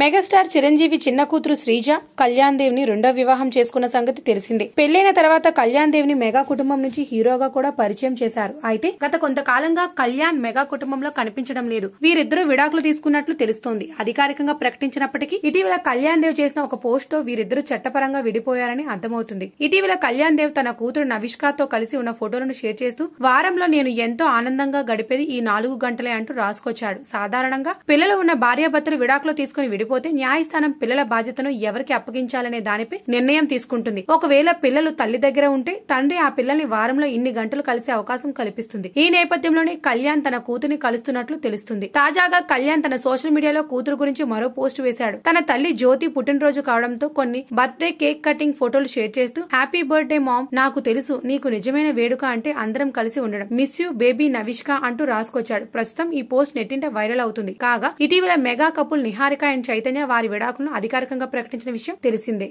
megastar Chiranjeevi చిన్న కూతురు శ్రీజ కళ్యాణ్ దేవ్ ని రెండో వివాహం చేసుకున్న సంగతి తెలిసిందే పెళ్లైన తర్వాత కళ్యాణ్ దేవ్ ని మెగా కుటుంబం నుంచి హీరోగా కూడా పరిచయం చేశారు అయితే గత కొంతకాలంగా కళ్యాణ్ మెగా కుటుంబంలో కనిపించడం లేదు వీరిద్దరూ విడాకులు తీసుకున్నట్లు తెలుస్తోంది అధికారికంగా ప్రకటించినప్పటికీ ఇటీవల కళ్యాణ్ దేవ్ చేసిన ఒక పోస్ట్ తో వీరిద్దరూ చట్టపరంగా విడిపోయారని అర్థమవుతుంది ఇటీవల కళ్యాణ్ దేవ్ తన కూతురు నవిష్కా తో కలిసి ఉన్న ఫోటోలను షేర్ చేస్తూ వారంలో నేను ఎంతో ఆనందంగా గడిపేది ఈ నాలుగు గంటలే అంటూ రాసుకొచ్చాడు సాధారణంగా పిల్లలు ఉన్న భార్యాభర్తలు విడాకులు తీసుకుని చెడిపోతే న్యాయస్థానం పిల్లల బాధ్యతను ఎవరికి అప్పగించాలనే దానిపై నిర్ణయం తీసుకుంటుంది ఒకవేళ పిల్లలు తల్లి దగ్గర ఉంటే తండ్రి ఆ పిల్లల్ని వారంలో ఇన్ని గంటలు కలిసే అవకాశం కల్పిస్తుంది ఈ నేపథ్యంలోనే కళ్యాణ్ తన కూతురిని కలుస్తున్నట్లు తెలుస్తుంది తాజాగా కళ్యాణ్ తన సోషల్ మీడియాలో కూతురు గురించి మరో పోస్ట్ వేశాడు తన తల్లి జ్యోతి పుట్టినరోజు కావడంతో కొన్ని బర్త్డే కేక్ కటింగ్ ఫోటోలు షేర్ చేస్తూ హ్యాపీ బర్త్డే మామ్ నాకు తెలుసు నీకు నిజమైన వేడుక అంటే అందరం కలిసి ఉండడం మిస్ యూ బేబీ నవిష్క అంటూ రాసుకొచ్చాడు ప్రస్తుతం ఈ పోస్ట్ నెట్టింట వైరల్ అవుతుంది కాగా ఇటీవల mega couple Niharika and Chaitanya వారి విడాకులను అధికారికంగా ప్రకటించిన విషయం తెలిసిందే